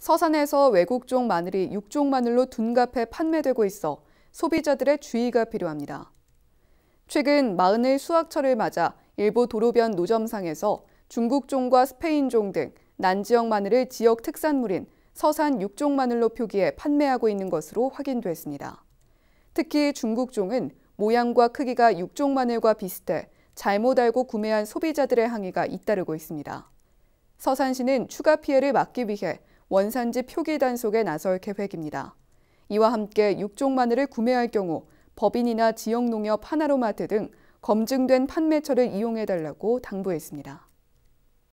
서산에서 외국종 마늘이 육종 마늘로 둔갑해 판매되고 있어 소비자들의 주의가 필요합니다. 최근 마흔의 수확철을 맞아 일부 도로변 노점상에서 중국종과 스페인종 등 난지역 마늘을 지역 특산물인 서산 육종 마늘로 표기해 판매하고 있는 것으로 확인됐습니다. 특히 중국종은 모양과 크기가 육종 마늘과 비슷해 잘못 알고 구매한 소비자들의 항의가 잇따르고 있습니다. 서산시는 추가 피해를 막기 위해 원산지 표기 단속에 나설 계획입니다. 이와 함께 육종 마늘을 구매할 경우 법인이나 지역농협 하나로마트 등 검증된 판매처를 이용해달라고 당부했습니다.